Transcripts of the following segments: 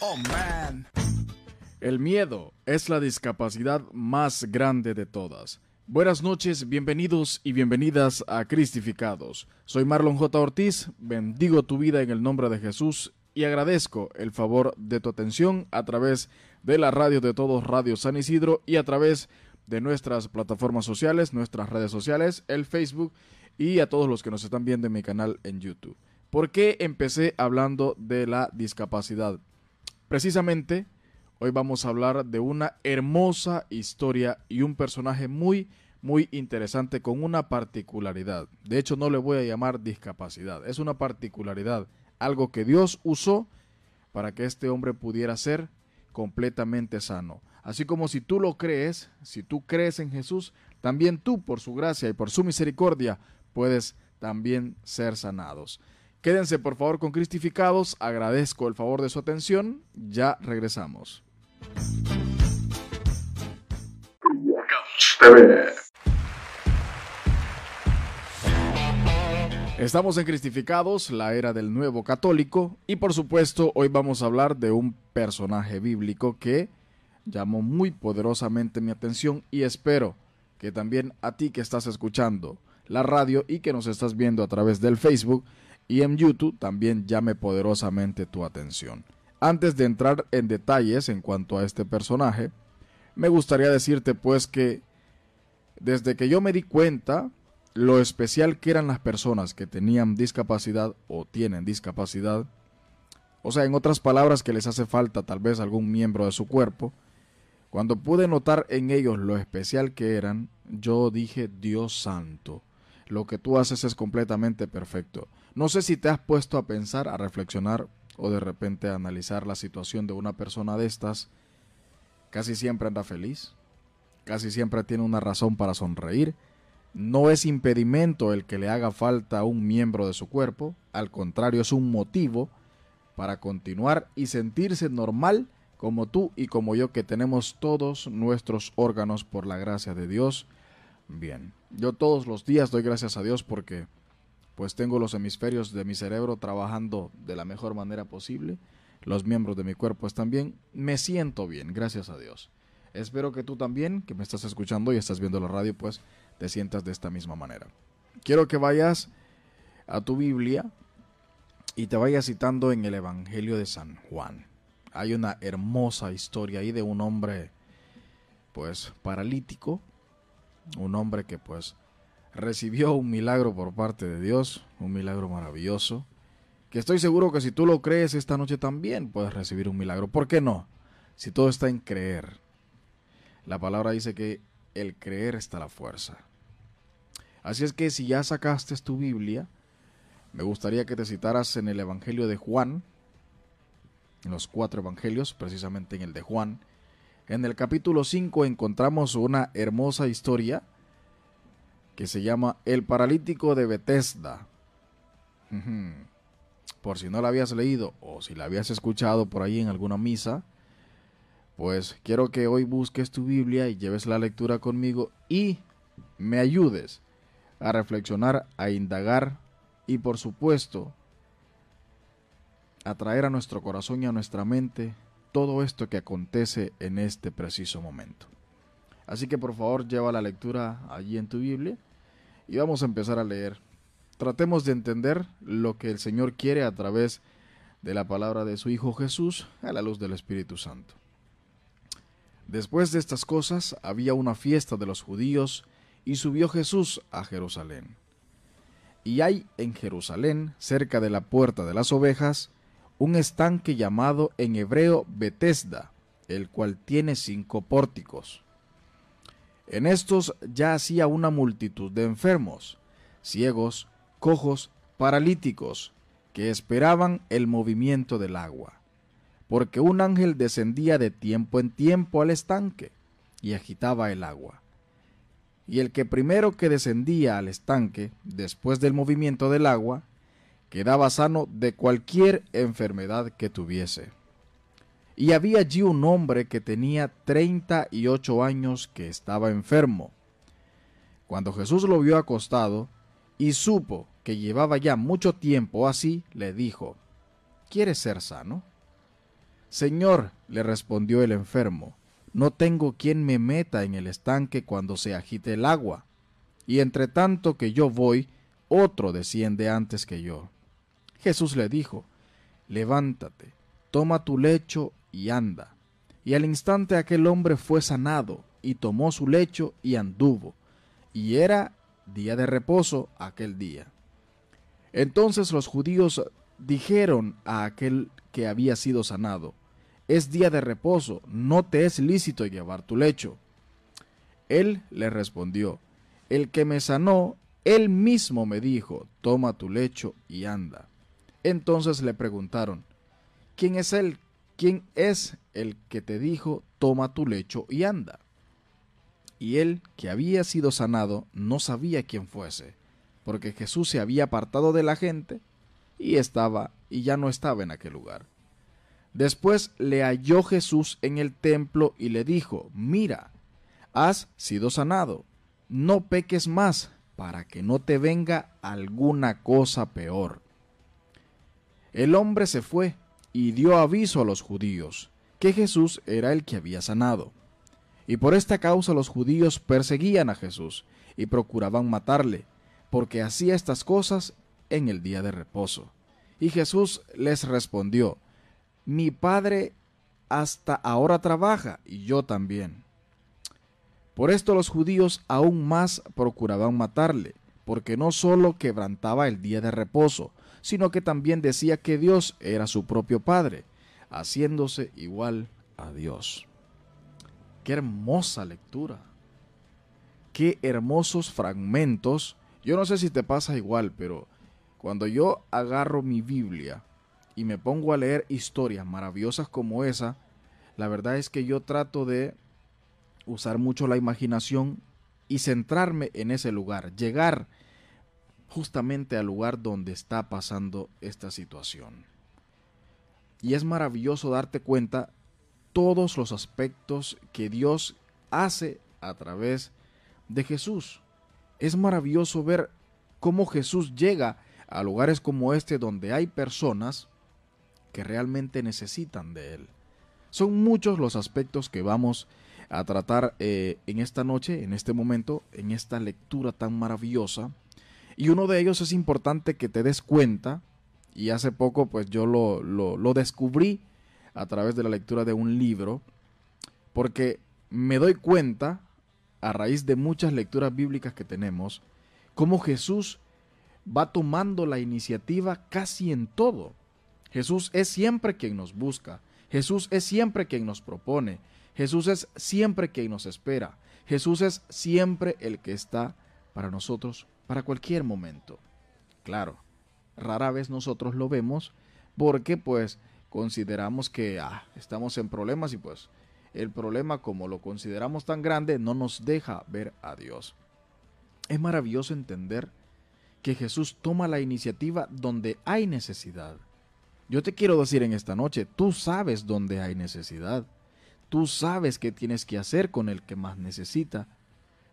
Oh, man. El miedo es la discapacidad más grande de todas. Buenas noches, bienvenidos y bienvenidas a Cristificados. Soy Marlon J. Ortiz, bendigo tu vida en el nombre de Jesús y agradezco el favor de tu atención a través de la radio de todos, Radio San Isidro, y a través de nuestras plataformas sociales, nuestras redes sociales, el Facebook y a todos los que nos están viendo en mi canal en YouTube. ¿Por qué empecé hablando de la discapacidad? Precisamente, hoy vamos a hablar de una hermosa historia y un personaje muy, muy interesante con una particularidad. De hecho, no le voy a llamar discapacidad, es una particularidad, algo que Dios usó para que este hombre pudiera ser completamente sano. Así como si tú lo crees, si tú crees en Jesús, también tú, por su gracia y por su misericordia, puedes también ser sanados. Quédense por favor con Cristificados, agradezco el favor de su atención, ya regresamos. Estamos en Cristificados, la era del nuevo católico, y por supuesto hoy vamos a hablar de un personaje bíblico que llamó muy poderosamente mi atención y espero que también a ti que estás escuchando la radio y que nos estás viendo a través del Facebook y en YouTube también llame poderosamente tu atención. Antes de entrar en detalles en cuanto a este personaje, me gustaría decirte pues que desde que yo me di cuenta lo especial que eran las personas que tenían discapacidad o tienen discapacidad, o sea, en otras palabras que les hace falta tal vez algún miembro de su cuerpo, cuando pude notar en ellos lo especial que eran, yo dije, Dios santo, lo que tú haces es completamente perfecto. No sé si te has puesto a pensar, a reflexionar o de repente a analizar la situación de una persona de estas. Casi siempre anda feliz, casi siempre tiene una razón para sonreír. No es impedimento el que le haga falta un miembro de su cuerpo, al contrario es un motivo para continuar y sentirse normal como tú y como yo que tenemos todos nuestros órganos por la gracia de Dios. Bien, yo todos los días doy gracias a Dios porque pues tengo los hemisferios de mi cerebro trabajando de la mejor manera posible, los miembros de mi cuerpo están bien, me siento bien, gracias a Dios. Espero que tú también, que me estás escuchando y estás viendo la radio, pues te sientas de esta misma manera. Quiero que vayas a tu Biblia y te vayas citando en el Evangelio de San Juan. Hay una hermosa historia ahí de un hombre pues paralítico, un hombre que pues recibió un milagro por parte de Dios, un milagro maravilloso, que estoy seguro que si tú lo crees esta noche también puedes recibir un milagro. ¿Por qué no? Si todo está en creer. La palabra dice que el creer está la fuerza. Así es que si ya sacaste tu Biblia, me gustaría que te citaras en el Evangelio de Juan, en los cuatro Evangelios, precisamente en el de Juan. En el capítulo 5 encontramos una hermosa historia que se llama El Paralítico de Bethesda. Por si no la habías leído o si la habías escuchado por ahí en alguna misa, pues quiero que hoy busques tu Biblia y lleves la lectura conmigo y me ayudes a reflexionar, a indagar y por supuesto a traer a nuestro corazón y a nuestra mente todo esto que acontece en este preciso momento. Así que por favor lleva la lectura allí en tu Biblia y vamos a empezar a leer. Tratemos de entender lo que el Señor quiere a través de la palabra de su Hijo Jesús a la luz del Espíritu Santo. Después de estas cosas había una fiesta de los judíos y subió Jesús a Jerusalén. Y hay en Jerusalén, cerca de la puerta de las ovejas, un estanque llamado en hebreo Betesda, el cual tiene cinco pórticos. En estos ya hacía una multitud de enfermos, ciegos, cojos, paralíticos, que esperaban el movimiento del agua, porque un ángel descendía de tiempo en tiempo al estanque y agitaba el agua. Y el que primero que descendía al estanque, después del movimiento del agua, quedaba sano de cualquier enfermedad que tuviese y había allí un hombre que tenía treinta y ocho años que estaba enfermo. Cuando Jesús lo vio acostado y supo que llevaba ya mucho tiempo así, le dijo, ¿Quieres ser sano? Señor, le respondió el enfermo, no tengo quien me meta en el estanque cuando se agite el agua, y entre tanto que yo voy, otro desciende antes que yo. Jesús le dijo, levántate, toma tu lecho y anda. Y al instante aquel hombre fue sanado, y tomó su lecho y anduvo. Y era día de reposo aquel día. Entonces los judíos dijeron a aquel que había sido sanado, es día de reposo, no te es lícito llevar tu lecho. Él le respondió, el que me sanó, él mismo me dijo, toma tu lecho y anda. Entonces le preguntaron, ¿quién es él ¿quién es el que te dijo, toma tu lecho y anda? Y él, que había sido sanado, no sabía quién fuese, porque Jesús se había apartado de la gente y estaba y ya no estaba en aquel lugar. Después le halló Jesús en el templo y le dijo, mira, has sido sanado, no peques más para que no te venga alguna cosa peor. El hombre se fue y dio aviso a los judíos que Jesús era el que había sanado. Y por esta causa los judíos perseguían a Jesús y procuraban matarle, porque hacía estas cosas en el día de reposo. Y Jesús les respondió, Mi Padre hasta ahora trabaja y yo también. Por esto los judíos aún más procuraban matarle, porque no sólo quebrantaba el día de reposo, sino que también decía que Dios era su propio Padre, haciéndose igual a Dios. Qué hermosa lectura. Qué hermosos fragmentos. Yo no sé si te pasa igual, pero cuando yo agarro mi Biblia y me pongo a leer historias maravillosas como esa, la verdad es que yo trato de usar mucho la imaginación y centrarme en ese lugar, llegar justamente al lugar donde está pasando esta situación. Y es maravilloso darte cuenta todos los aspectos que Dios hace a través de Jesús. Es maravilloso ver cómo Jesús llega a lugares como este donde hay personas que realmente necesitan de Él. Son muchos los aspectos que vamos a tratar eh, en esta noche, en este momento, en esta lectura tan maravillosa y uno de ellos es importante que te des cuenta, y hace poco pues yo lo, descubrí a través de la lectura de un libro, porque me doy cuenta, a raíz de muchas lecturas bíblicas que tenemos, cómo Jesús va tomando la iniciativa casi en todo. Jesús es siempre quien nos busca, Jesús es siempre quien nos propone, Jesús es siempre quien nos espera, Jesús es siempre el que está para nosotros para cualquier momento. Claro, rara vez nosotros lo vemos porque pues consideramos que ah, estamos en problemas y pues el problema como lo consideramos tan grande no nos deja ver a Dios. Es maravilloso entender que Jesús toma la iniciativa donde hay necesidad. Yo te quiero decir en esta noche, tú sabes dónde hay necesidad. Tú sabes qué tienes que hacer con el que más necesita.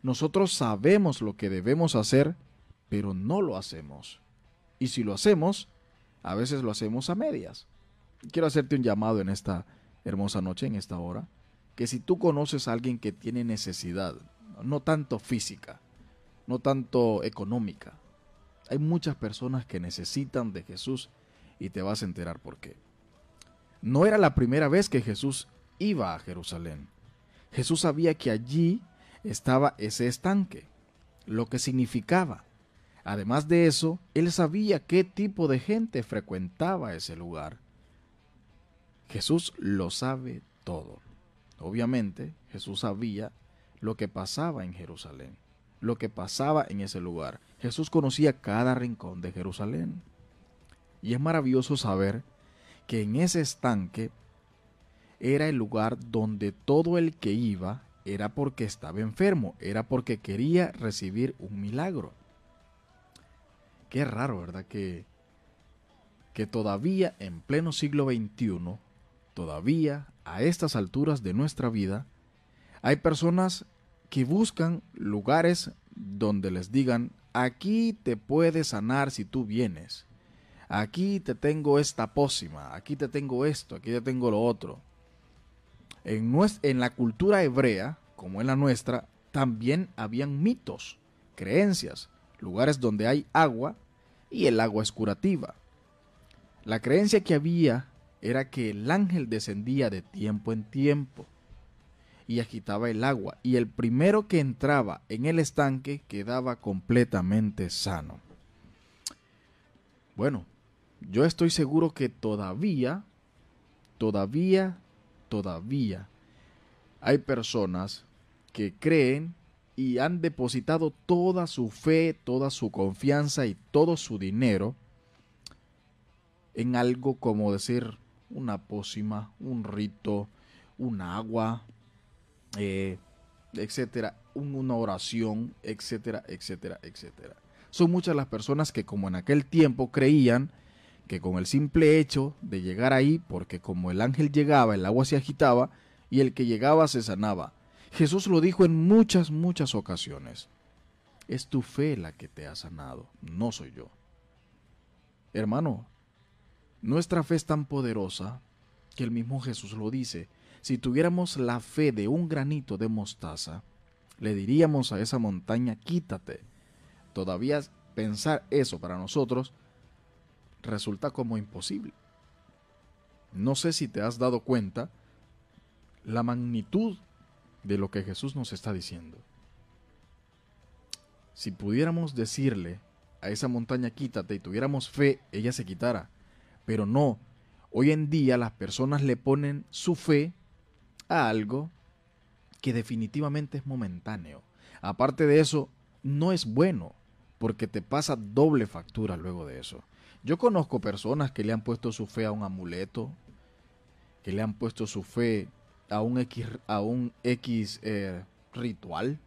Nosotros sabemos lo que debemos hacer, pero no lo hacemos. Y si lo hacemos, a veces lo hacemos a medias. Quiero hacerte un llamado en esta hermosa noche, en esta hora, que si tú conoces a alguien que tiene necesidad, no tanto física, no tanto económica, hay muchas personas que necesitan de Jesús y te vas a enterar por qué. No era la primera vez que Jesús iba a Jerusalén. Jesús sabía que allí estaba ese estanque, lo que significaba. Además de eso, él sabía qué tipo de gente frecuentaba ese lugar. Jesús lo sabe todo. Obviamente, Jesús sabía lo que pasaba en Jerusalén, lo que pasaba en ese lugar. Jesús conocía cada rincón de Jerusalén. Y es maravilloso saber que en ese estanque era el lugar donde todo el que iba era porque estaba enfermo, era porque quería recibir un milagro. Qué raro, ¿verdad? Que, que todavía en pleno siglo XXI, todavía a estas alturas de nuestra vida, hay personas que buscan lugares donde les digan, aquí te puedes sanar si tú vienes, aquí te tengo esta pócima, aquí te tengo esto, aquí ya tengo lo otro. En, la cultura hebrea, como en la nuestra, también habían mitos, creencias, lugares donde hay agua y el agua es curativa. La creencia que había era que el ángel descendía de tiempo en tiempo y agitaba el agua y el primero que entraba en el estanque quedaba completamente sano. Bueno, yo estoy seguro que todavía, todavía todavía hay personas que creen y han depositado toda su fe, toda su confianza y todo su dinero en algo como decir una pócima, un rito, un agua, eh, etcétera, una oración, etcétera, etcétera, etcétera. Son muchas las personas que como en aquel tiempo creían que con el simple hecho de llegar ahí, porque como el ángel llegaba, el agua se agitaba, y el que llegaba se sanaba. Jesús lo dijo en muchas, muchas ocasiones. Es tu fe la que te ha sanado, no soy yo. Hermano, nuestra fe es tan poderosa que el mismo Jesús lo dice. Si tuviéramos la fe de un granito de mostaza, le diríamos a esa montaña, quítate. Todavía pensar eso para nosotros resulta como imposible. No sé si te has dado cuenta la magnitud de lo que Jesús nos está diciendo. Si pudiéramos decirle a esa montaña quítate y tuviéramos fe, ella se quitara. Pero no, hoy en día las personas le ponen su fe a algo que definitivamente es momentáneo. Aparte de eso, no es bueno, porque te pasa doble factura luego de eso. Yo conozco personas que le han puesto su fe a un amuleto, que le han puesto su fe a un X, a un X eh, ritual,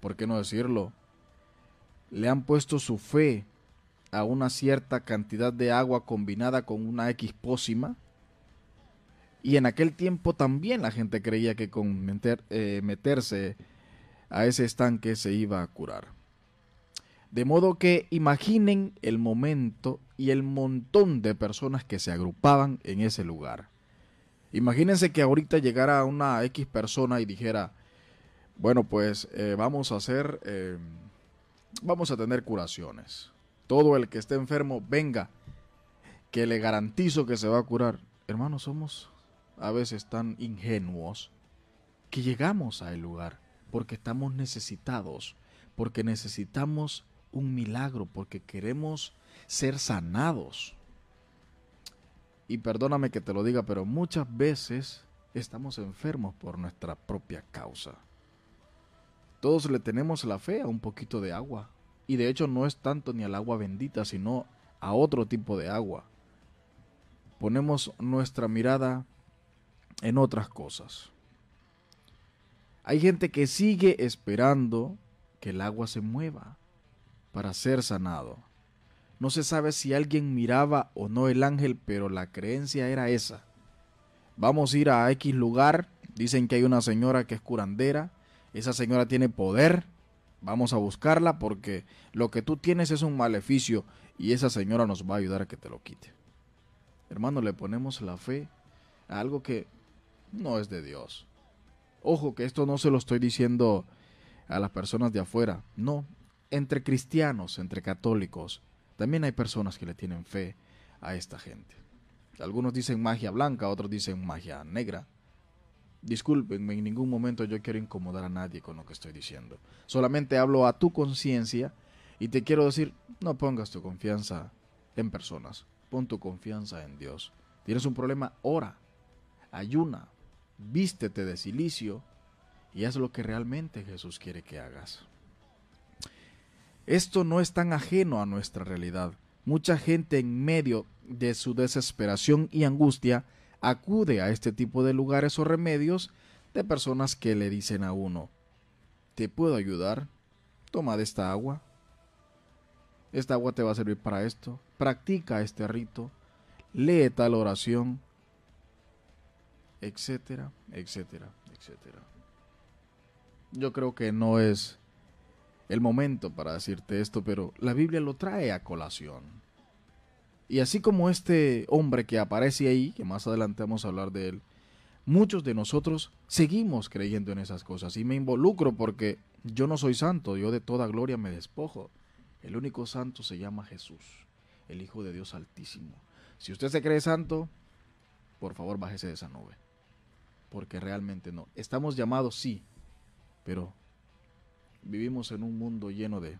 ¿por qué no decirlo? Le han puesto su fe a una cierta cantidad de agua combinada con una X pócima. Y en aquel tiempo también la gente creía que con eh, meterse a ese estanque se iba a curar. De modo que imaginen el momento y el montón de personas que se agrupaban en ese lugar. Imagínense que ahorita llegara una X persona y dijera, bueno, pues eh, vamos a hacer, eh, vamos a tener curaciones. Todo el que esté enfermo, venga, que le garantizo que se va a curar. Hermanos, somos a veces tan ingenuos que llegamos a el lugar porque estamos necesitados, porque necesitamos un milagro porque queremos ser sanados. Y perdóname que te lo diga, pero muchas veces estamos enfermos por nuestra propia causa. Todos le tenemos la fe a un poquito de agua. Y de hecho no es tanto ni al agua bendita, sino a otro tipo de agua. Ponemos nuestra mirada en otras cosas. Hay gente que sigue esperando que el agua se mueva para ser sanado. No se sabe si alguien miraba o no el ángel, pero la creencia era esa. Vamos a ir a X lugar, dicen que hay una señora que es curandera, esa señora tiene poder, vamos a buscarla porque lo que tú tienes es un maleficio y esa señora nos va a ayudar a que te lo quite. Hermano, le ponemos la fe a algo que no es de Dios. Ojo que esto no se lo estoy diciendo a las personas de afuera, no, entre cristianos, entre católicos, también hay personas que le tienen fe a esta gente. Algunos dicen magia blanca, otros dicen magia negra. Discúlpenme, en ningún momento yo quiero incomodar a nadie con lo que estoy diciendo. Solamente hablo a tu conciencia y te quiero decir, no pongas tu confianza en personas, pon tu confianza en Dios. Tienes un problema, ora, ayuna, vístete de silicio y haz lo que realmente Jesús quiere que hagas. Esto no es tan ajeno a nuestra realidad. Mucha gente en medio de su desesperación y angustia acude a este tipo de lugares o remedios de personas que le dicen a uno, ¿te puedo ayudar? Toma de esta agua. Esta agua te va a servir para esto. Practica este rito. Lee tal oración. Etcétera, etcétera, etcétera. Yo creo que no es el momento para decirte esto, pero la Biblia lo trae a colación. Y así como este hombre que aparece ahí, que más adelante vamos a hablar de él, muchos de nosotros seguimos creyendo en esas cosas y me involucro porque yo no soy santo, yo de toda gloria me despojo. El único santo se llama Jesús, el Hijo de Dios Altísimo. Si usted se cree santo, por favor bájese de esa nube, porque realmente no. Estamos llamados, sí, pero vivimos en un mundo lleno de,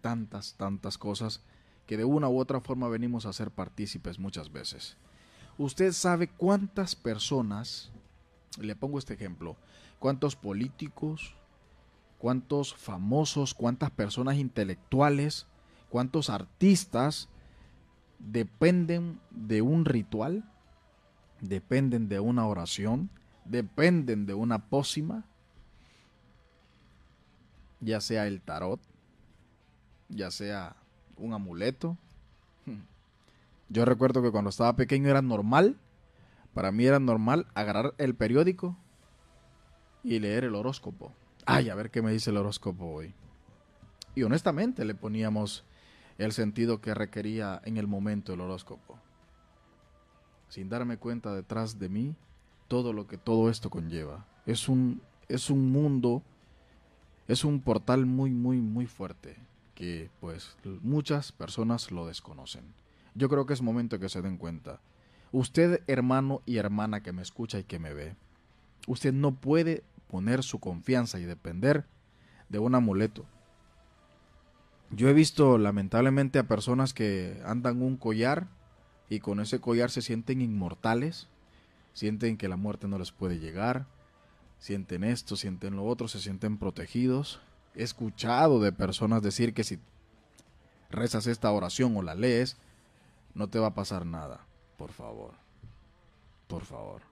tantas, tantas cosas que de una u otra forma venimos a ser partícipes muchas veces. Usted sabe cuántas personas, le pongo este ejemplo, cuántos políticos, cuántos famosos, cuántas personas intelectuales, cuántos artistas dependen de un ritual, dependen de una oración, dependen de una pócima, ya sea el tarot, ya sea un amuleto. Yo recuerdo que cuando estaba pequeño era normal, para mí era normal agarrar el periódico y leer el horóscopo. Ay, a ver qué me dice el horóscopo hoy. Y honestamente le poníamos el sentido que requería en el momento el horóscopo. Sin darme cuenta detrás de mí todo lo que todo esto conlleva. Es un, es un mundo es un portal muy, muy, muy fuerte que pues muchas personas lo desconocen. Yo creo que es momento que se den cuenta. Usted, hermano y hermana que me escucha y que me ve, usted no puede poner su confianza y depender de un amuleto. Yo he visto lamentablemente a personas que andan un collar y con ese collar se sienten inmortales, sienten que la muerte no les puede llegar, sienten esto, sienten lo otro, se sienten protegidos. He escuchado de personas decir que si rezas esta oración o la lees, no te va a pasar nada. Por favor, por favor.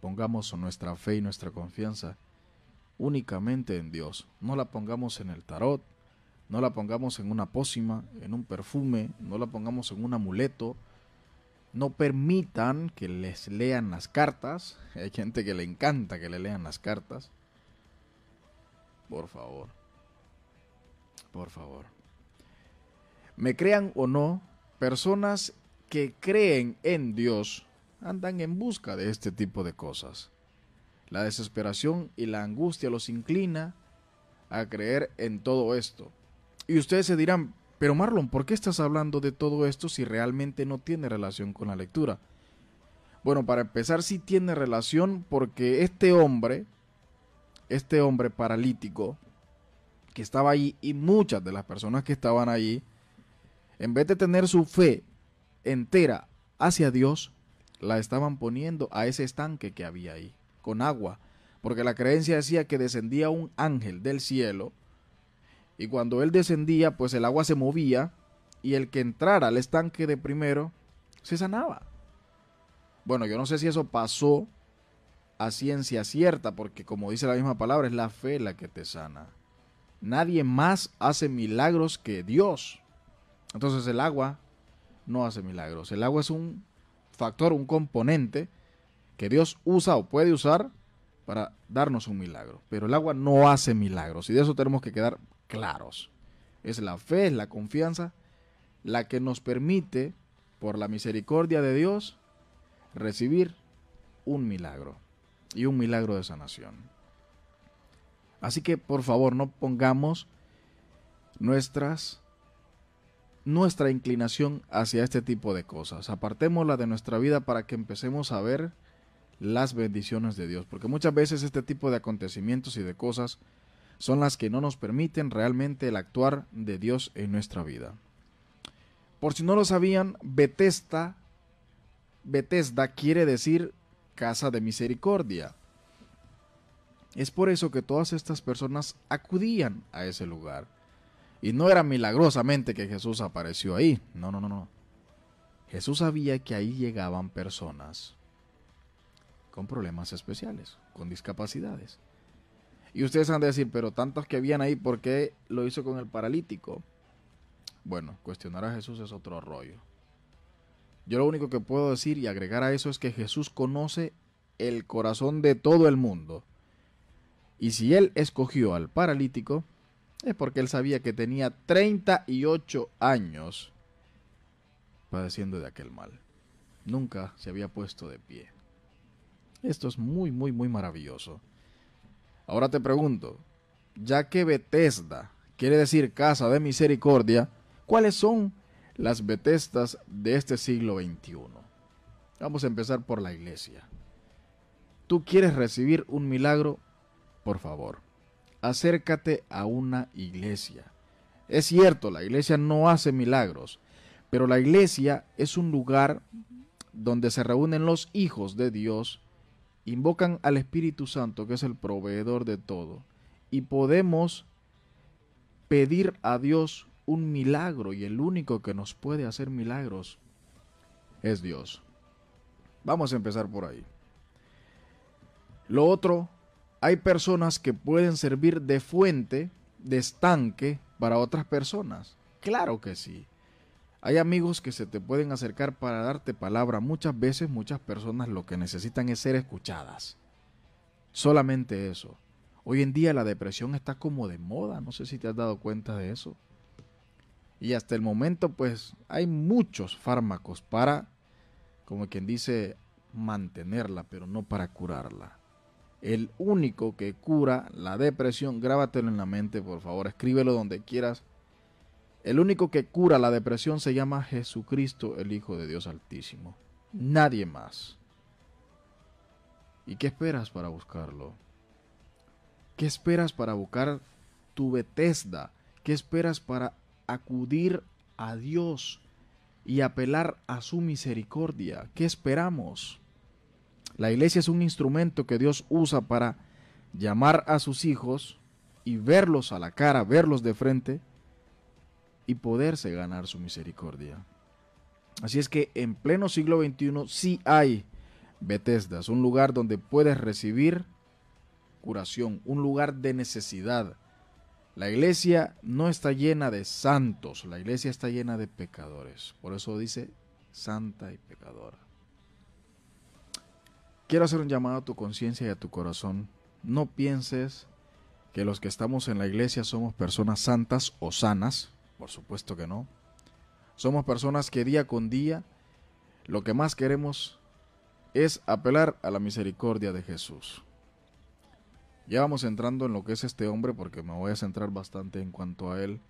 Pongamos nuestra fe y nuestra confianza únicamente en Dios. No la pongamos en el tarot, no la pongamos en una pócima, en un perfume, no la pongamos en un amuleto, no permitan que les lean las cartas. Hay gente que le encanta que le lean las cartas. Por favor. Por favor. Me crean o no, personas que creen en Dios andan en busca de este tipo de cosas. La desesperación y la angustia los inclina a creer en todo esto. Y ustedes se dirán, pero Marlon, ¿por qué estás hablando de todo esto si realmente no tiene relación con la lectura? Bueno, para empezar sí tiene relación porque este hombre, este hombre paralítico que estaba ahí y muchas de las personas que estaban allí, en vez de tener su fe entera hacia Dios, la estaban poniendo a ese estanque que había ahí, con agua, porque la creencia decía que descendía un ángel del cielo y cuando él descendía, pues el agua se movía y el que entrara al estanque de primero se sanaba. Bueno, yo no sé si eso pasó a ciencia cierta, porque como dice la misma palabra, es la fe la que te sana. Nadie más hace milagros que Dios. Entonces el agua no hace milagros. El agua es un factor, un componente que Dios usa o puede usar para darnos un milagro. Pero el agua no hace milagros. Y de eso tenemos que quedar claros. Es la fe, es la confianza, la que nos permite, por la misericordia de Dios, recibir un milagro y un milagro de sanación. Así que, por favor, no pongamos nuestras nuestra inclinación hacia este tipo de cosas. Apartémosla de nuestra vida para que empecemos a ver las bendiciones de Dios, porque muchas veces este tipo de acontecimientos y de cosas son las que no nos permiten realmente el actuar de Dios en nuestra vida. Por si no lo sabían, Bethesda, Bethesda quiere decir casa de misericordia. Es por eso que todas estas personas acudían a ese lugar. Y no era milagrosamente que Jesús apareció ahí. No, no, no, no. Jesús sabía que ahí llegaban personas con problemas especiales, con discapacidades. Y ustedes han de decir, pero tantos que habían ahí, ¿por qué lo hizo con el paralítico? Bueno, cuestionar a Jesús es otro rollo. Yo lo único que puedo decir y agregar a eso es que Jesús conoce el corazón de todo el mundo. Y si él escogió al paralítico, es porque él sabía que tenía 38 años padeciendo de aquel mal. Nunca se había puesto de pie. Esto es muy, muy, muy maravilloso. Ahora te pregunto, ya que Bethesda quiere decir casa de misericordia, ¿cuáles son las Bethesdas de este siglo XXI? Vamos a empezar por la iglesia. ¿Tú quieres recibir un milagro? Por favor, acércate a una iglesia. Es cierto, la iglesia no hace milagros, pero la iglesia es un lugar donde se reúnen los hijos de Dios invocan al Espíritu Santo, que es el proveedor de todo, y podemos pedir a Dios un milagro, y el único que nos puede hacer milagros es Dios. Vamos a empezar por ahí. Lo otro, hay personas que pueden servir de fuente, de estanque para otras personas. Claro que sí. Hay amigos que se te pueden acercar para darte palabra. Muchas veces muchas personas lo que necesitan es ser escuchadas. Solamente eso. Hoy en día la depresión está como de moda, no sé si te has dado cuenta de eso. Y hasta el momento pues hay muchos fármacos para, como quien dice, mantenerla, pero no para curarla. El único que cura la depresión, grábatelo en la mente, por favor, escríbelo donde quieras, el único que cura la depresión se llama Jesucristo, el Hijo de Dios Altísimo. Nadie más. ¿Y qué esperas para buscarlo? ¿Qué esperas para buscar tu Bethesda? ¿Qué esperas para acudir a Dios y apelar a su misericordia? ¿Qué esperamos? La iglesia es un instrumento que Dios usa para llamar a sus hijos y verlos a la cara, verlos de frente y poderse ganar su misericordia. Así es que en pleno siglo XXI sí hay Bethesda, un lugar donde puedes recibir curación, un lugar de necesidad. La iglesia no está llena de santos, la iglesia está llena de pecadores. Por eso dice santa y pecadora. Quiero hacer un llamado a tu conciencia y a tu corazón. No pienses que los que estamos en la iglesia somos personas santas o sanas, por supuesto que no. Somos personas que día con día lo que más queremos es apelar a la misericordia de Jesús. Ya vamos entrando en lo que es este hombre porque me voy a centrar bastante en cuanto a él.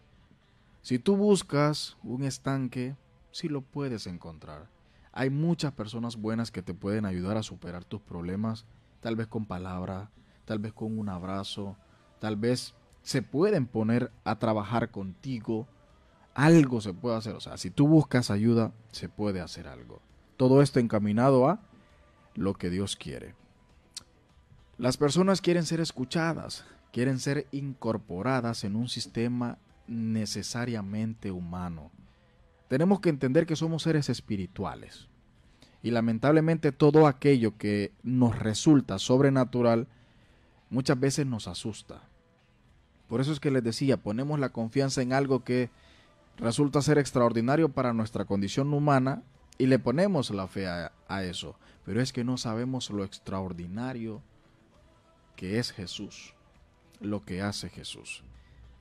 Si tú buscas un estanque, sí lo puedes encontrar. Hay muchas personas buenas que te pueden ayudar a superar tus problemas, tal vez con palabra, tal vez con un abrazo, tal vez se pueden poner a trabajar contigo, algo se puede hacer. O sea, si tú buscas ayuda, se puede hacer algo. Todo esto encaminado a lo que Dios quiere. Las personas quieren ser escuchadas, quieren ser incorporadas en un sistema necesariamente humano. Tenemos que entender que somos seres espirituales. Y lamentablemente todo aquello que nos resulta sobrenatural muchas veces nos asusta. Por eso es que les decía, ponemos la confianza en algo que resulta ser extraordinario para nuestra condición humana y le ponemos la fe a, eso. Pero es que no sabemos lo extraordinario que es Jesús, lo que hace Jesús.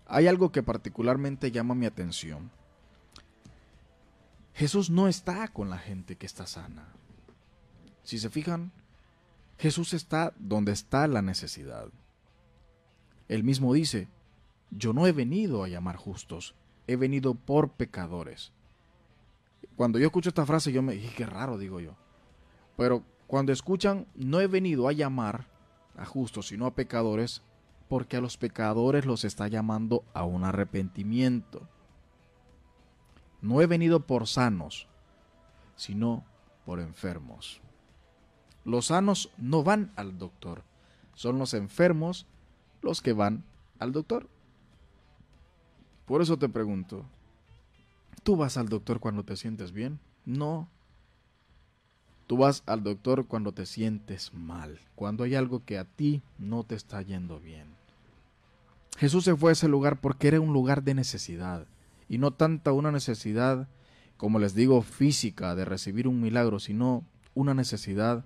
Hay algo que particularmente llama mi atención. Jesús no está con la gente que está sana. Si se fijan, Jesús está donde está la necesidad. Él mismo dice, yo no he venido a llamar justos, he venido por pecadores. Cuando yo escucho esta frase, yo me dije, qué raro, digo yo. Pero cuando escuchan, no he venido a llamar a justos, sino a pecadores, porque a los pecadores los está llamando a un arrepentimiento. No he venido por sanos, sino por enfermos. Los sanos no van al doctor, son los enfermos los que van al doctor. Por eso te pregunto, ¿tú vas al doctor cuando te sientes bien? No. Tú vas al doctor cuando te sientes mal, cuando hay algo que a ti no te está yendo bien. Jesús se fue a ese lugar porque era un lugar de necesidad, y no tanta una necesidad, como les digo, física de recibir un milagro, sino una necesidad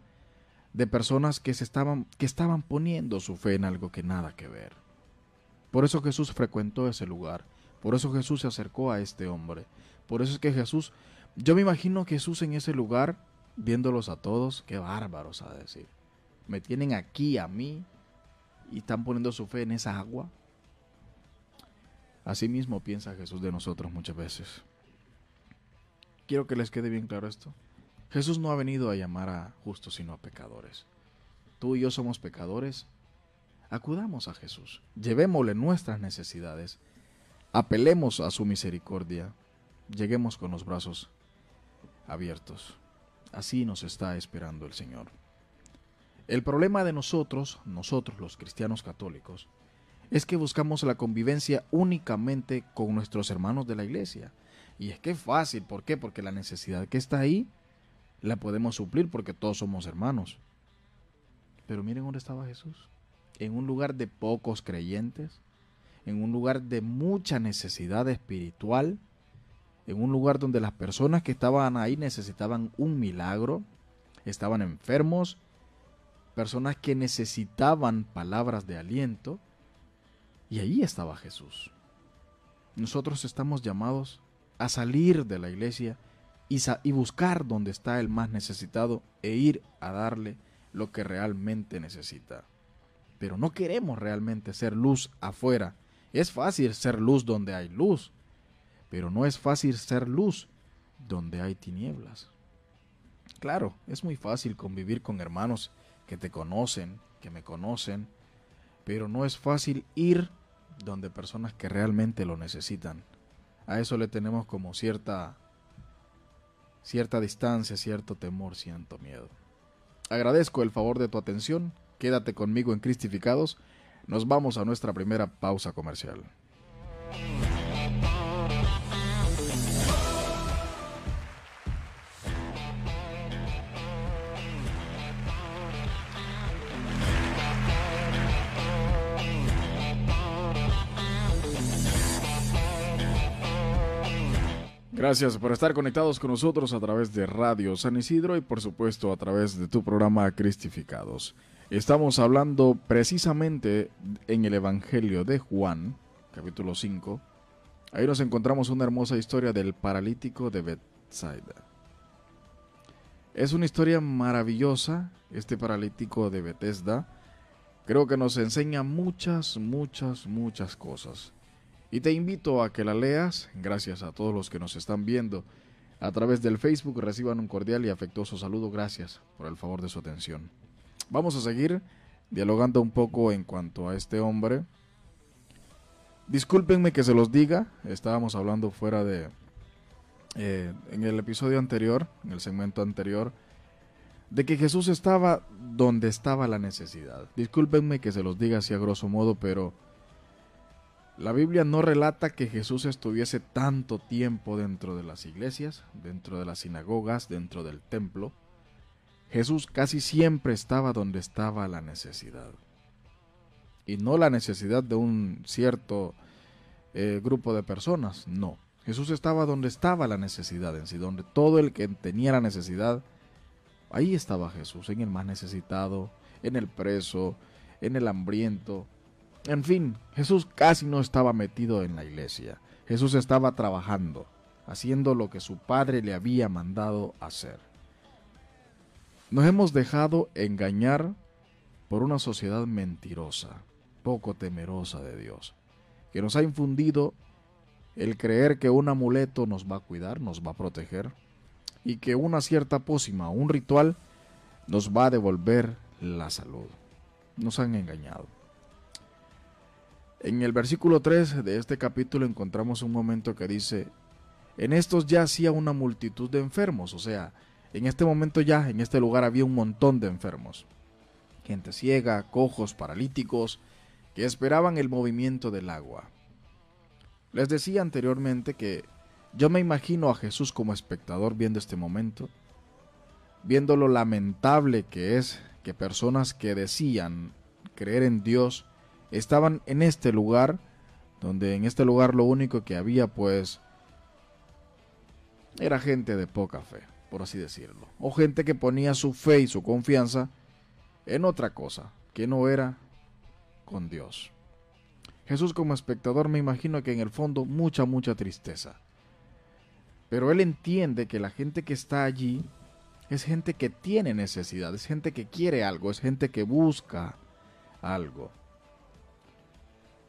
de personas que, se estaban, que estaban poniendo su fe en algo que nada que ver. Por eso Jesús frecuentó ese lugar por eso Jesús se acercó a este hombre. Por eso es que Jesús, yo me imagino que Jesús en ese lugar, viéndolos a todos, qué bárbaros a decir. Me tienen aquí a mí y están poniendo su fe en esa agua. Así mismo piensa Jesús de nosotros muchas veces. Quiero que les quede bien claro esto. Jesús no ha venido a llamar a justos sino a pecadores. Tú y yo somos pecadores. Acudamos a Jesús, llevémosle nuestras necesidades Apelemos a su misericordia. Lleguemos con los brazos abiertos. Así nos está esperando el Señor. El problema de nosotros, nosotros los cristianos católicos, es que buscamos la convivencia únicamente con nuestros hermanos de la iglesia. Y es que es fácil, ¿por qué? Porque la necesidad que está ahí la podemos suplir porque todos somos hermanos. Pero miren dónde estaba Jesús. En un lugar de pocos creyentes, en un lugar de mucha necesidad espiritual, en un lugar donde las personas que estaban ahí necesitaban un milagro, estaban enfermos, personas que necesitaban palabras de aliento, y ahí estaba Jesús. Nosotros estamos llamados a salir de la iglesia y, y buscar donde está el más necesitado e ir a darle lo que realmente necesita. Pero no queremos realmente ser luz afuera es fácil ser luz donde hay luz, pero no es fácil ser luz donde hay tinieblas. Claro, es muy fácil convivir con hermanos que te conocen, que me conocen, pero no es fácil ir donde personas que realmente lo necesitan. A eso le tenemos como cierta cierta distancia, cierto temor, cierto miedo. Agradezco el favor de tu atención. Quédate conmigo en Cristificados. Nos vamos a nuestra primera pausa comercial. Gracias por estar conectados con nosotros a través de Radio San Isidro y por supuesto a través de tu programa Cristificados. Estamos hablando precisamente en el Evangelio de Juan, capítulo 5. Ahí nos encontramos una hermosa historia del paralítico de Bethsaida. Es una historia maravillosa, este paralítico de Bethesda. Creo que nos enseña muchas, muchas, muchas cosas. Y te invito a que la leas, gracias a todos los que nos están viendo. A través del Facebook reciban un cordial y afectuoso saludo, gracias por el favor de su atención. Vamos a seguir dialogando un poco en cuanto a este hombre. Discúlpenme que se los diga, estábamos hablando fuera de... Eh, en el episodio anterior, en el segmento anterior, de que Jesús estaba donde estaba la necesidad. Discúlpenme que se los diga así a grosso modo, pero la Biblia no relata que Jesús estuviese tanto tiempo dentro de las iglesias, dentro de las sinagogas, dentro del templo. Jesús casi siempre estaba donde estaba la necesidad. Y no la necesidad de un cierto eh, grupo de personas, no. Jesús estaba donde estaba la necesidad en sí, donde todo el que tenía la necesidad, ahí estaba Jesús, en el más necesitado, en el preso, en el hambriento. En fin, Jesús casi no estaba metido en la iglesia. Jesús estaba trabajando, haciendo lo que su padre le había mandado hacer. Nos hemos dejado engañar por una sociedad mentirosa, poco temerosa de Dios, que nos ha infundido el creer que un amuleto nos va a cuidar, nos va a proteger, y que una cierta pócima, un ritual, nos va a devolver la salud. Nos han engañado. En el versículo 3 de este capítulo encontramos un momento que dice, en estos ya hacía una multitud de enfermos, o sea, en este momento ya, en este lugar había un montón de enfermos. Gente ciega, cojos, paralíticos, que esperaban el movimiento del agua. Les decía anteriormente que yo me imagino a Jesús como espectador viendo este momento, viendo lo lamentable que es que personas que decían creer en Dios estaban en este lugar, donde en este lugar lo único que había pues era gente de poca fe por así decirlo. O gente que ponía su fe y su confianza en otra cosa, que no era con Dios. Jesús como espectador me imagino que en el fondo mucha, mucha tristeza. Pero él entiende que la gente que está allí es gente que tiene necesidad, es gente que quiere algo, es gente que busca algo.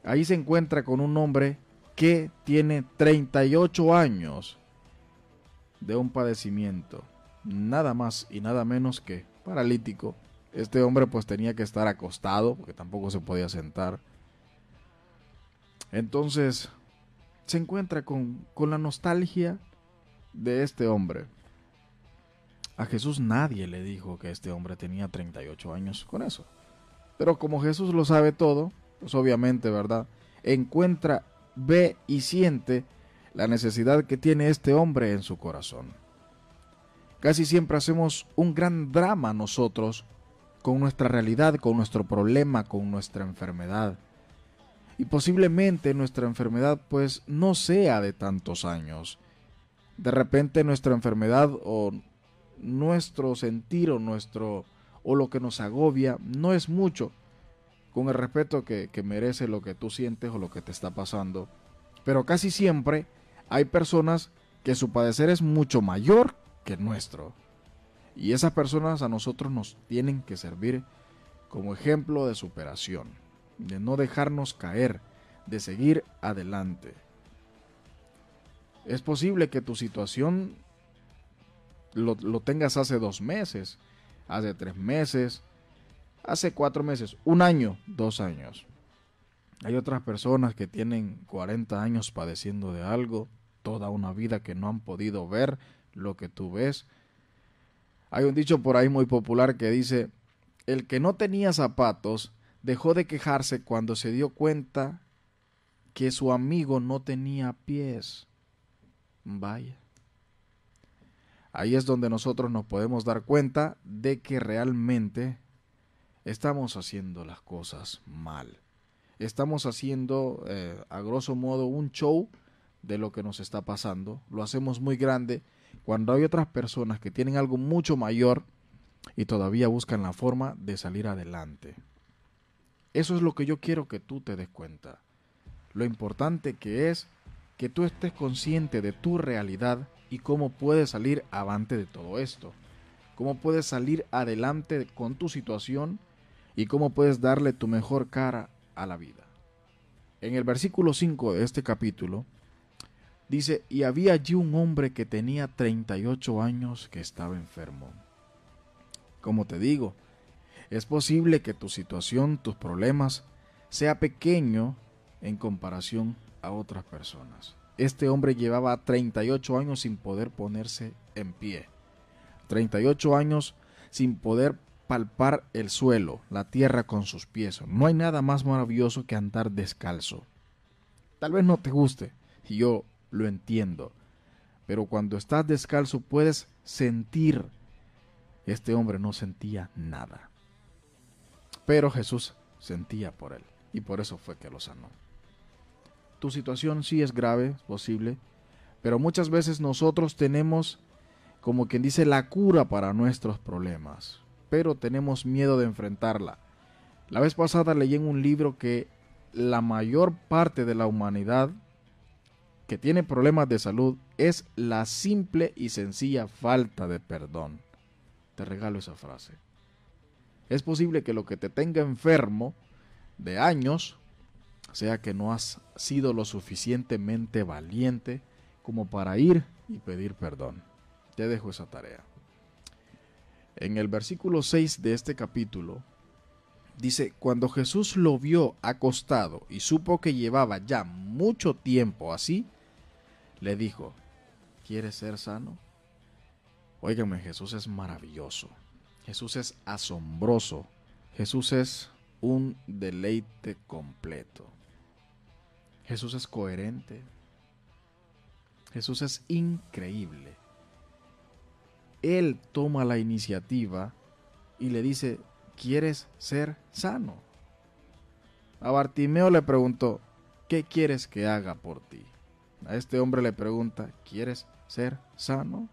Ahí se encuentra con un hombre que tiene 38 años de un padecimiento, nada más y nada menos que paralítico. Este hombre pues tenía que estar acostado, porque tampoco se podía sentar. Entonces, se encuentra con, con la nostalgia de este hombre. A Jesús nadie le dijo que este hombre tenía 38 años con eso. Pero como Jesús lo sabe todo, pues obviamente, ¿verdad? Encuentra, ve y siente la necesidad que tiene este hombre en su corazón. Casi siempre hacemos un gran drama nosotros con nuestra realidad, con nuestro problema, con nuestra enfermedad. Y posiblemente nuestra enfermedad pues no sea de tantos años. De repente nuestra enfermedad o nuestro sentir o nuestro o lo que nos agobia no es mucho con el respeto que, que merece lo que tú sientes o lo que te está pasando. Pero casi siempre hay personas que su padecer es mucho mayor que nuestro. Y esas personas a nosotros nos tienen que servir como ejemplo de superación, de no dejarnos caer, de seguir adelante. Es posible que tu situación lo, lo, tengas hace dos meses, hace tres meses, hace cuatro meses, un año, dos años. Hay otras personas que tienen 40 años padeciendo de algo, toda una vida que no han podido ver lo que tú ves. Hay un dicho por ahí muy popular que dice, el que no tenía zapatos dejó de quejarse cuando se dio cuenta que su amigo no tenía pies. Vaya. Ahí es donde nosotros nos podemos dar cuenta de que realmente estamos haciendo las cosas mal estamos haciendo eh, a grosso modo un show de lo que nos está pasando. Lo hacemos muy grande cuando hay otras personas que tienen algo mucho mayor y todavía buscan la forma de salir adelante. Eso es lo que yo quiero que tú te des cuenta. Lo importante que es que tú estés consciente de tu realidad y cómo puedes salir adelante de todo esto. Cómo puedes salir adelante con tu situación y cómo puedes darle tu mejor cara a la vida. En el versículo 5 de este capítulo dice, y había allí un hombre que tenía 38 años que estaba enfermo. Como te digo, es posible que tu situación, tus problemas, sea pequeño en comparación a otras personas. Este hombre llevaba 38 años sin poder ponerse en pie. 38 años sin poder palpar el suelo, la tierra con sus pies. No hay nada más maravilloso que andar descalzo. Tal vez no te guste, y yo lo entiendo, pero cuando estás descalzo puedes sentir. Este hombre no sentía nada. Pero Jesús sentía por él, y por eso fue que lo sanó. Tu situación sí es grave, posible, pero muchas veces nosotros tenemos, como quien dice, la cura para nuestros problemas pero tenemos miedo de enfrentarla. La vez pasada leí en un libro que la mayor parte de la humanidad que tiene problemas de salud es la simple y sencilla falta de perdón. Te regalo esa frase. Es posible que lo que te tenga enfermo de años sea que no has sido lo suficientemente valiente como para ir y pedir perdón. Te dejo esa tarea. En el versículo 6 de este capítulo dice, cuando Jesús lo vio acostado y supo que llevaba ya mucho tiempo así, le dijo, ¿quieres ser sano? Óigame, Jesús es maravilloso. Jesús es asombroso. Jesús es un deleite completo. Jesús es coherente. Jesús es increíble él toma la iniciativa y le dice, ¿quieres ser sano? A Bartimeo le preguntó, ¿qué quieres que haga por ti? A este hombre le pregunta, ¿quieres ser sano?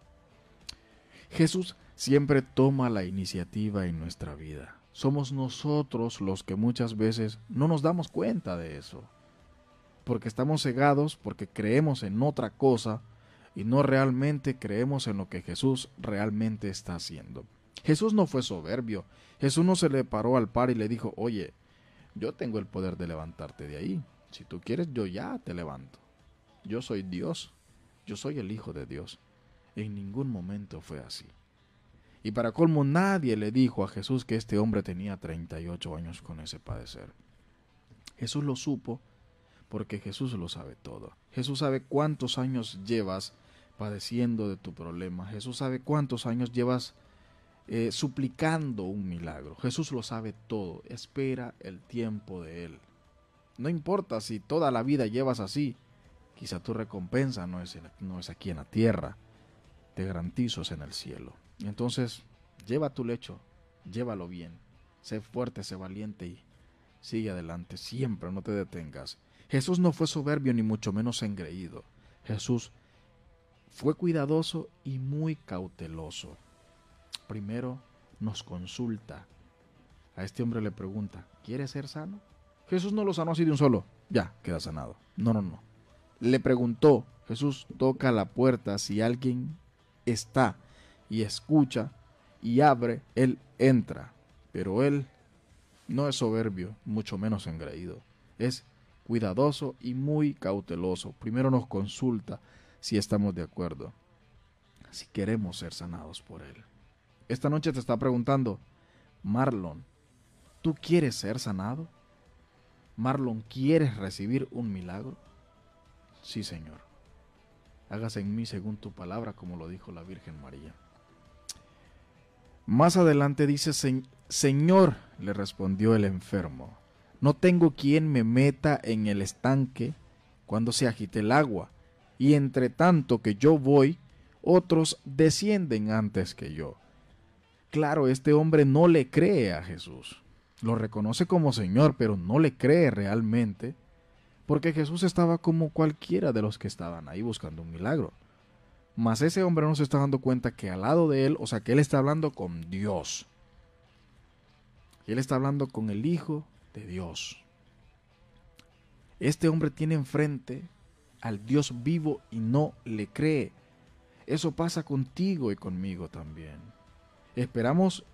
Jesús siempre toma la iniciativa en nuestra vida. Somos nosotros los que muchas veces no nos damos cuenta de eso, porque estamos cegados, porque creemos en otra cosa, y no realmente creemos en lo que Jesús realmente está haciendo. Jesús no fue soberbio. Jesús no se le paró al par y le dijo, oye, yo tengo el poder de levantarte de ahí. Si tú quieres, yo ya te levanto. Yo soy Dios. Yo soy el Hijo de Dios. En ningún momento fue así. Y para colmo, nadie le dijo a Jesús que este hombre tenía 38 años con ese padecer. Jesús lo supo porque Jesús lo sabe todo. Jesús sabe cuántos años llevas padeciendo de tu problema. Jesús sabe cuántos años llevas eh, suplicando un milagro. Jesús lo sabe todo. Espera el tiempo de Él. No importa si toda la vida llevas así. Quizá tu recompensa no es, no es aquí en la tierra. Te garantizo en el cielo. Entonces, lleva tu lecho. Llévalo bien. Sé fuerte, sé valiente y sigue adelante. Siempre no te detengas. Jesús no fue soberbio ni mucho menos engreído. Jesús fue cuidadoso y muy cauteloso. Primero nos consulta. A este hombre le pregunta, ¿quiere ser sano? Jesús no lo sanó así de un solo. Ya, queda sanado. No, no, no. Le preguntó, Jesús toca la puerta, si alguien está y escucha y abre, él entra. Pero él no es soberbio, mucho menos engreído. Es cuidadoso y muy cauteloso. Primero nos consulta, si estamos de acuerdo, si queremos ser sanados por Él. Esta noche te está preguntando, Marlon, ¿tú quieres ser sanado? Marlon, ¿quieres recibir un milagro? Sí, Señor. Hágase en mí según tu palabra, como lo dijo la Virgen María. Más adelante dice, Señor, le respondió el enfermo, no tengo quien me meta en el estanque cuando se agite el agua y entre tanto que yo voy, otros descienden antes que yo. Claro, este hombre no le cree a Jesús. Lo reconoce como Señor, pero no le cree realmente, porque Jesús estaba como cualquiera de los que estaban ahí buscando un milagro. Mas ese hombre no se está dando cuenta que al lado de él, o sea, que él está hablando con Dios. Él está hablando con el Hijo de Dios. Este hombre tiene enfrente al Dios vivo y no le cree. Eso pasa contigo y conmigo también. Esperamos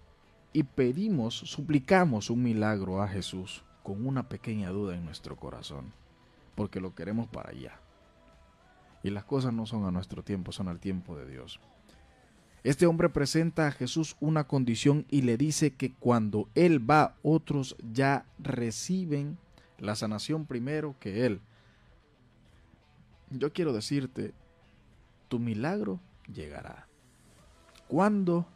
y pedimos, suplicamos un milagro a Jesús con una pequeña duda en nuestro corazón, porque lo queremos para allá. Y las cosas no son a nuestro tiempo, son al tiempo de Dios. Este hombre presenta a Jesús una condición y le dice que cuando Él va, otros ya reciben la sanación primero que Él. Yo quiero decirte, tu milagro llegará. ¿Cuándo?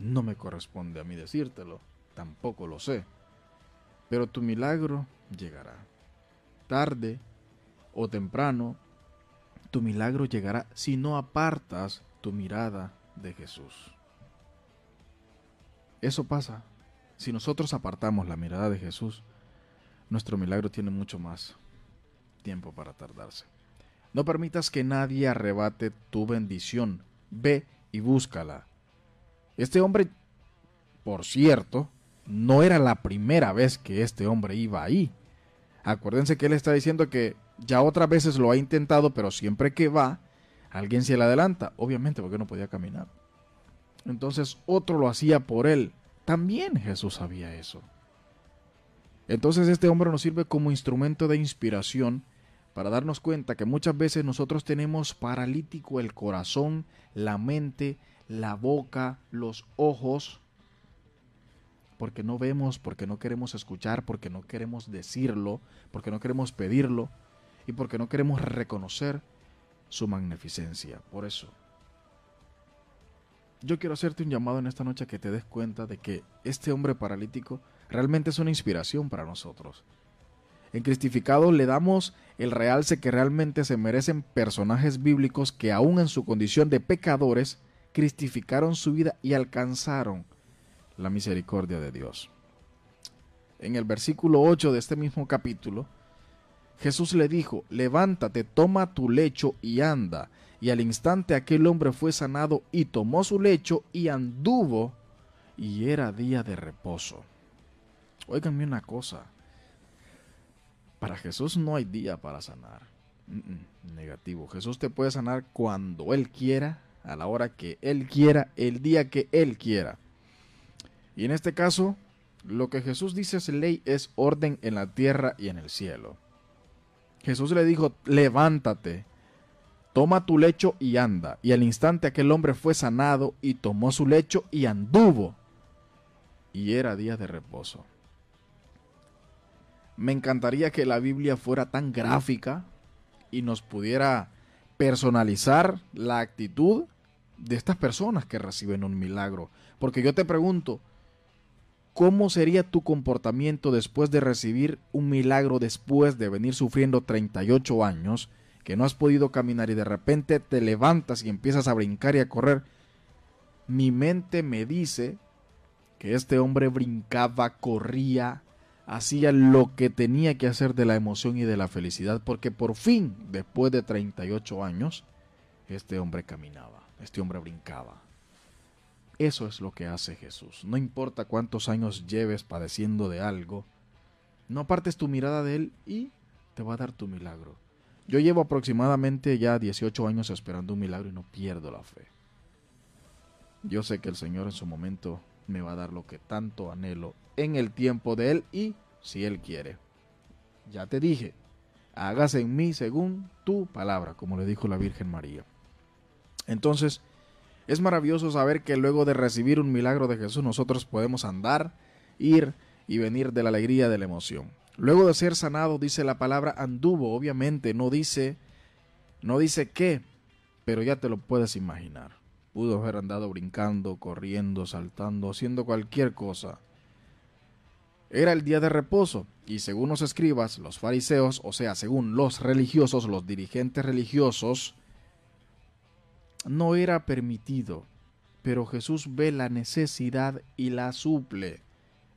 No me corresponde a mí decírtelo, tampoco lo sé. Pero tu milagro llegará. Tarde o temprano, tu milagro llegará si no apartas tu mirada de Jesús. Eso pasa. Si nosotros apartamos la mirada de Jesús, nuestro milagro tiene mucho más tiempo para tardarse. No permitas que nadie arrebate tu bendición. Ve y búscala. Este hombre, por cierto, no era la primera vez que este hombre iba ahí. Acuérdense que él está diciendo que ya otras veces lo ha intentado, pero siempre que va, alguien se le adelanta, obviamente porque no podía caminar. Entonces otro lo hacía por él. También Jesús sabía eso. Entonces este hombre nos sirve como instrumento de inspiración para darnos cuenta que muchas veces nosotros tenemos paralítico el corazón, la mente, la boca, los ojos, porque no vemos, porque no queremos escuchar, porque no queremos decirlo, porque no queremos pedirlo y porque no queremos reconocer su magnificencia. Por eso, yo quiero hacerte un llamado en esta noche a que te des cuenta de que este hombre paralítico realmente es una inspiración para nosotros. En Cristificado le damos el realce que realmente se merecen personajes bíblicos que aún en su condición de pecadores, cristificaron su vida y alcanzaron la misericordia de Dios. En el versículo 8 de este mismo capítulo, Jesús le dijo, levántate, toma tu lecho y anda. Y al instante aquel hombre fue sanado y tomó su lecho y anduvo, y era día de reposo. Óiganme una cosa, para Jesús no hay día para sanar. negativo. Jesús te puede sanar cuando Él quiera, a la hora que Él quiera, el día que Él quiera. Y en este caso, lo que Jesús dice es ley, es orden en la tierra y en el cielo. Jesús le dijo, levántate, toma tu lecho y anda. Y al instante aquel hombre fue sanado y tomó su lecho y anduvo. Y era día de reposo. Me encantaría que la Biblia fuera tan gráfica y nos pudiera personalizar la actitud de estas personas que reciben un milagro. Porque yo te pregunto, ¿cómo sería tu comportamiento después de recibir un milagro, después de venir sufriendo 38 años, que no has podido caminar y de repente te levantas y empiezas a brincar y a correr? Mi mente me dice que este hombre brincaba, corría, hacía lo que tenía que hacer de la emoción y de la felicidad, porque por fin, después de 38 años, este hombre caminaba, este hombre brincaba. Eso es lo que hace Jesús. No importa cuántos años lleves padeciendo de algo, no apartes tu mirada de Él y te va a dar tu milagro. Yo llevo aproximadamente ya 18 años esperando un milagro y no pierdo la fe. Yo sé que el Señor en su momento me va a dar lo que tanto anhelo en el tiempo de Él y si Él quiere. Ya te dije, hágase en mí según tu palabra, como le dijo la Virgen María. Entonces, es maravilloso saber que luego de recibir un milagro de Jesús nosotros podemos andar, ir y venir de la alegría, de la emoción. Luego de ser sanado dice la palabra anduvo, obviamente no dice no dice qué, pero ya te lo puedes imaginar. Pudo haber andado brincando, corriendo, saltando, haciendo cualquier cosa. Era el día de reposo, y según los escribas, los fariseos, o sea, según los religiosos, los dirigentes religiosos, no era permitido. Pero Jesús ve la necesidad y la suple.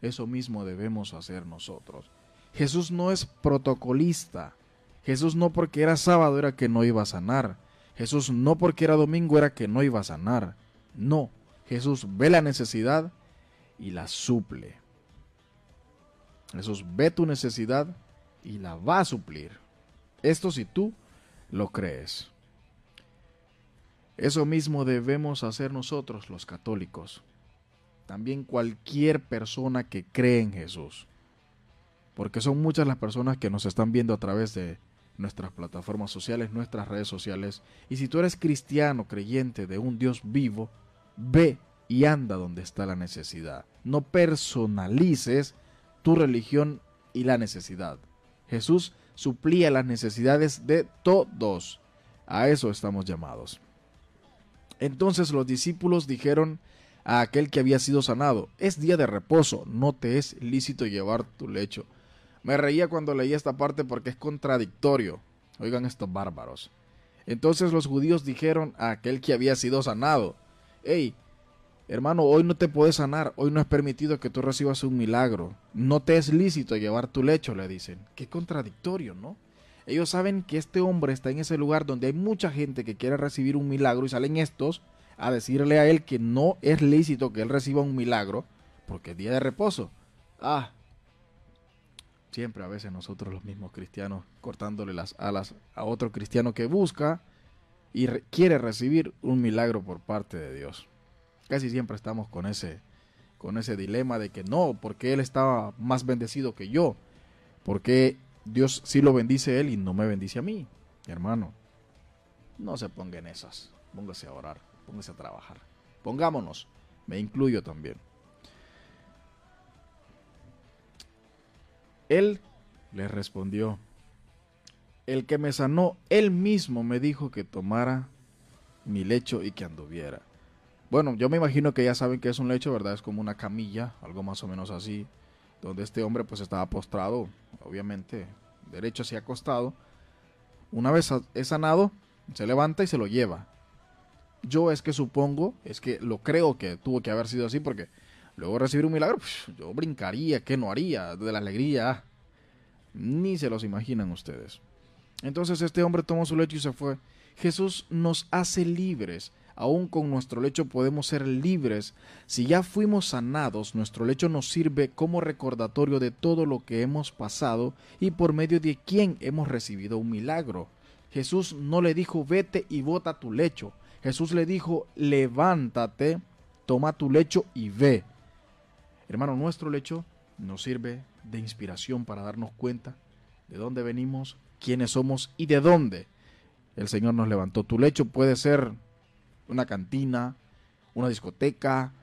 Eso mismo debemos hacer nosotros. Jesús no es protocolista. Jesús no porque era sábado era que no iba a sanar. Jesús no porque era domingo era que no iba a sanar. No, Jesús ve la necesidad y la suple. Jesús ve tu necesidad y la va a suplir. Esto si tú lo crees. Eso mismo debemos hacer nosotros los católicos. También cualquier persona que cree en Jesús. Porque son muchas las personas que nos están viendo a través de, nuestras plataformas sociales, nuestras redes sociales. Y si tú eres cristiano, creyente de un Dios vivo, ve y anda donde está la necesidad. No personalices tu religión y la necesidad. Jesús suplía las necesidades de todos. A eso estamos llamados. Entonces los discípulos dijeron a aquel que había sido sanado, es día de reposo, no te es lícito llevar tu lecho me reía cuando leía esta parte porque es contradictorio. Oigan estos bárbaros. Entonces los judíos dijeron a aquel que había sido sanado, hey, hermano, hoy no te puedes sanar, hoy no es permitido que tú recibas un milagro, no te es lícito llevar tu lecho, le dicen. Qué contradictorio, ¿no? Ellos saben que este hombre está en ese lugar donde hay mucha gente que quiere recibir un milagro y salen estos a decirle a él que no es lícito que él reciba un milagro porque es día de reposo. Ah, siempre a veces nosotros los mismos cristianos cortándole las alas a otro cristiano que busca y quiere recibir un milagro por parte de Dios. Casi siempre estamos con ese con ese dilema de que no, porque él estaba más bendecido que yo, porque Dios sí lo bendice a él y no me bendice a mí, hermano. No se pongan esas, póngase a orar, póngase a trabajar. Pongámonos, me incluyo también. Él le respondió, el que me sanó, él mismo me dijo que tomara mi lecho y que anduviera. Bueno, yo me imagino que ya saben que es un lecho, ¿verdad? Es como una camilla, algo más o menos así, donde este hombre pues estaba postrado, obviamente, derecho así acostado. Una vez es sanado, se levanta y se lo lleva. Yo es que supongo, es que lo creo que tuvo que haber sido así porque Luego recibir un milagro, pues, yo brincaría, ¿qué no haría? De la alegría. Ni se los imaginan ustedes. Entonces este hombre tomó su lecho y se fue. Jesús nos hace libres. Aún con nuestro lecho podemos ser libres. Si ya fuimos sanados, nuestro lecho nos sirve como recordatorio de todo lo que hemos pasado y por medio de quién hemos recibido un milagro. Jesús no le dijo vete y bota tu lecho. Jesús le dijo levántate, toma tu lecho y ve. Hermano, nuestro lecho nos sirve de inspiración para darnos cuenta de dónde venimos, quiénes somos y de dónde el Señor nos levantó. Tu lecho puede ser una cantina, una discoteca,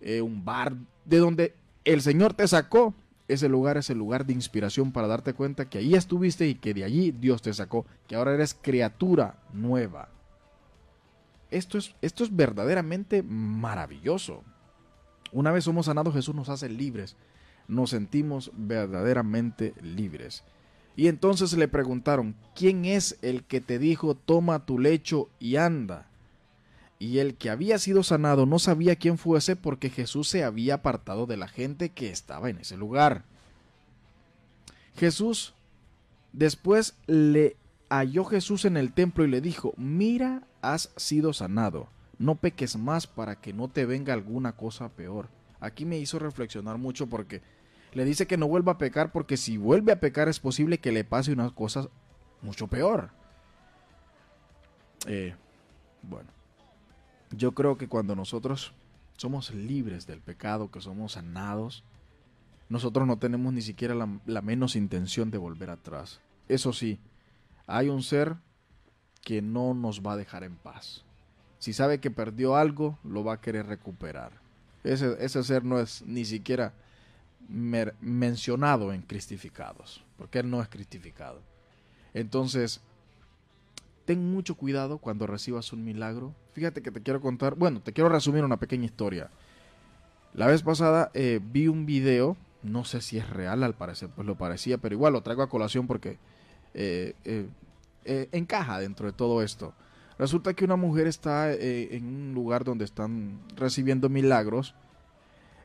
eh, un bar, de donde el Señor te sacó. Ese lugar es el lugar de inspiración para darte cuenta que ahí estuviste y que de allí Dios te sacó, que ahora eres criatura nueva. Esto es, esto es verdaderamente maravilloso. Una vez somos sanados, Jesús nos hace libres. Nos sentimos verdaderamente libres. Y entonces le preguntaron, ¿quién es el que te dijo, toma tu lecho y anda? Y el que había sido sanado no sabía quién fuese porque Jesús se había apartado de la gente que estaba en ese lugar. Jesús después le halló Jesús en el templo y le dijo, mira, has sido sanado no peques más para que no te venga alguna cosa peor. Aquí me hizo reflexionar mucho porque le dice que no vuelva a pecar porque si vuelve a pecar es posible que le pase unas cosas mucho peor. Eh, bueno, yo creo que cuando nosotros somos libres del pecado, que somos sanados, nosotros no tenemos ni siquiera la menos intención de volver atrás. Eso sí, hay un ser que no nos va a dejar en paz si sabe que perdió algo, lo va a querer recuperar. Ese, ser no es ni siquiera mencionado en cristificados, porque él no es cristificado. Entonces, ten mucho cuidado cuando recibas un milagro. Fíjate que te quiero contar, bueno, te quiero resumir una pequeña historia. La vez pasada eh, vi un video, no sé si es real al parecer, pues lo parecía, pero igual lo traigo a colación porque eh, eh, encaja dentro de todo esto. Resulta que una mujer está eh, en un lugar donde están recibiendo milagros.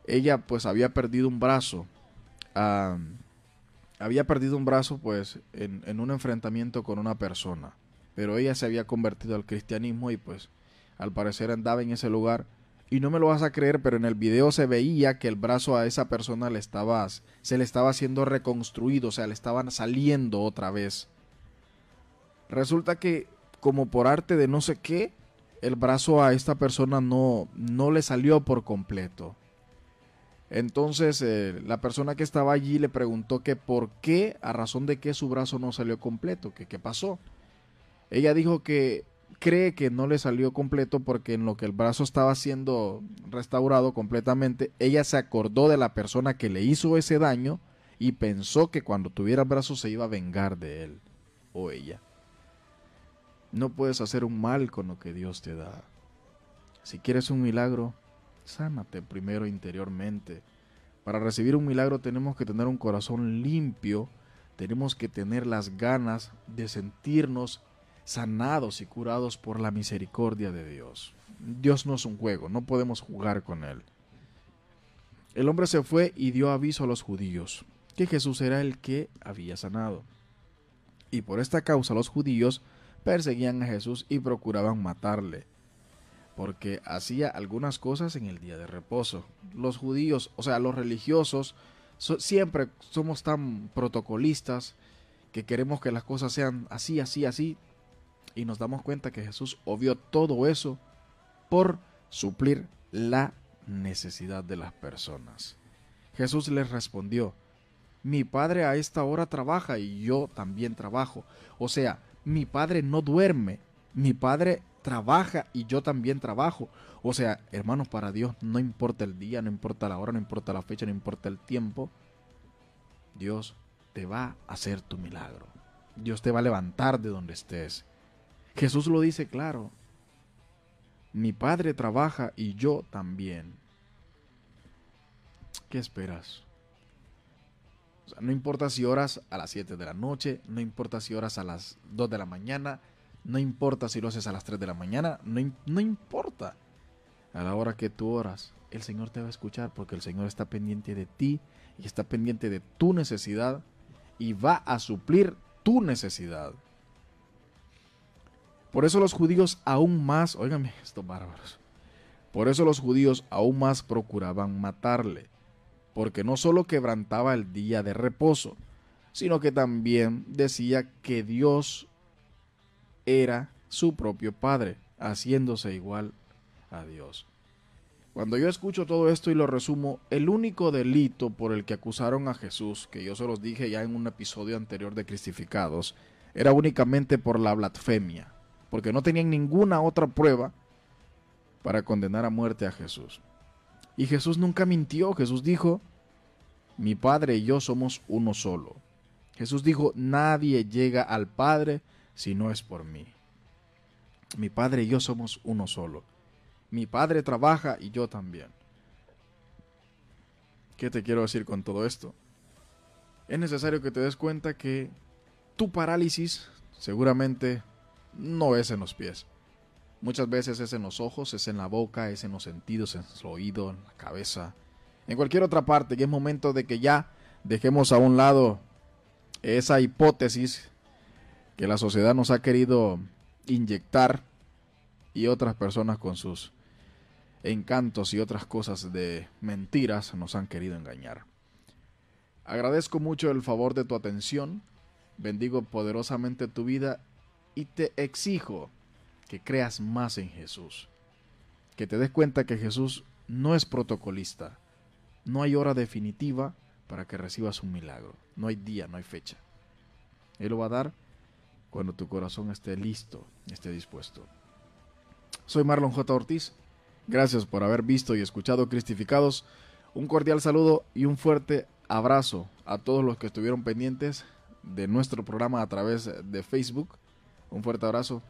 Ella pues había perdido un brazo. había perdido un brazo pues en, en, un enfrentamiento con una persona. Pero ella se había convertido al cristianismo y pues al parecer andaba en ese lugar. Y no me lo vas a creer, pero en el video se veía que el brazo a esa persona le estaba, se le estaba siendo reconstruido, o sea, le estaban saliendo otra vez. Resulta que como por arte de no sé qué, el brazo a esta persona no, no le salió por completo. Entonces eh, la persona que estaba allí le preguntó que por qué, a razón de que su brazo no salió completo, que qué pasó. Ella dijo que cree que no le salió completo porque en lo que el brazo estaba siendo restaurado completamente, ella se acordó de la persona que le hizo ese daño y pensó que cuando tuviera el brazo se iba a vengar de él o ella. No puedes hacer un mal con lo que Dios te da. Si quieres un milagro, sánate primero interiormente. Para recibir un milagro tenemos que tener un corazón limpio, tenemos que tener las ganas de sentirnos sanados y curados por la misericordia de Dios. Dios no es un juego, no podemos jugar con Él. El hombre se fue y dio aviso a los judíos que Jesús era el que había sanado. Y por esta causa los judíos perseguían a Jesús y procuraban matarle, porque hacía algunas cosas en el día de reposo. Los judíos, o sea, los religiosos, siempre somos tan protocolistas que queremos que las cosas sean así, así, así, y nos damos cuenta que Jesús obvió todo eso por suplir la necesidad de las personas. Jesús les respondió, mi padre a esta hora trabaja y yo también trabajo. O sea, mi padre no duerme, mi padre trabaja y yo también trabajo. O sea, hermanos, para Dios no importa el día, no importa la hora, no importa la fecha, no importa el tiempo. Dios te va a hacer tu milagro. Dios te va a levantar de donde estés. Jesús lo dice claro. Mi padre trabaja y yo también. ¿Qué esperas? no importa si oras a las 7 de la noche, no importa si oras a las 2 de la mañana, no importa si lo haces a las 3 de la mañana, no, importa. A la hora que tú oras, el Señor te va a escuchar porque el Señor está pendiente de ti y está pendiente de tu necesidad y va a suplir tu necesidad. Por eso los judíos aún más, óigame, estos bárbaros, por eso los judíos aún más procuraban matarle porque no solo quebrantaba el día de reposo, sino que también decía que Dios era su propio Padre, haciéndose igual a Dios. Cuando yo escucho todo esto y lo resumo, el único delito por el que acusaron a Jesús, que yo se los dije ya en un episodio anterior de Cristificados, era únicamente por la blasfemia, porque no tenían ninguna otra prueba para condenar a muerte a Jesús. Y Jesús nunca mintió, Jesús dijo, mi Padre y yo somos uno solo. Jesús dijo, nadie llega al Padre si no es por mí. Mi Padre y yo somos uno solo. Mi Padre trabaja y yo también. ¿Qué te quiero decir con todo esto? Es necesario que te des cuenta que tu parálisis seguramente no es en los pies. Muchas veces es en los ojos, es en la boca, es en los sentidos, es en el oído, en la cabeza, en cualquier otra parte, que es momento de que ya dejemos a un lado esa hipótesis que la sociedad nos ha querido inyectar y otras personas con sus encantos y otras cosas de mentiras nos han querido engañar. Agradezco mucho el favor de tu atención, bendigo poderosamente tu vida y te exijo que creas más en Jesús, que te des cuenta que Jesús no es protocolista, no hay hora definitiva para que recibas un milagro. No hay día, no hay fecha. Él lo va a dar cuando tu corazón esté listo, esté dispuesto. Soy Marlon J. Ortiz. Gracias por haber visto y escuchado Cristificados. Un cordial saludo y un fuerte abrazo a todos los que estuvieron pendientes de nuestro programa a través de Facebook. Un fuerte abrazo.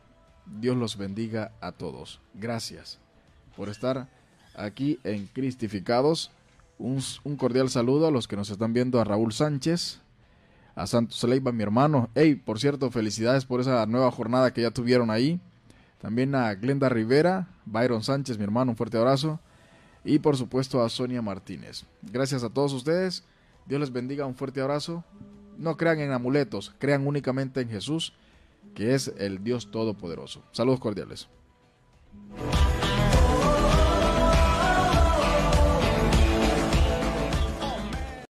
Dios los bendiga a todos. Gracias por estar aquí en Cristificados. Un, cordial saludo a los que nos están viendo, a Raúl Sánchez, a Santos Leiva, mi hermano. Hey, por cierto, felicidades por esa nueva jornada que ya tuvieron ahí. También a Glenda Rivera, Byron Sánchez, mi hermano, un fuerte abrazo. Y por supuesto a Sonia Martínez. Gracias a todos ustedes. Dios les bendiga, un fuerte abrazo. No crean en amuletos, crean únicamente en Jesús, que es el Dios Todopoderoso. Saludos cordiales.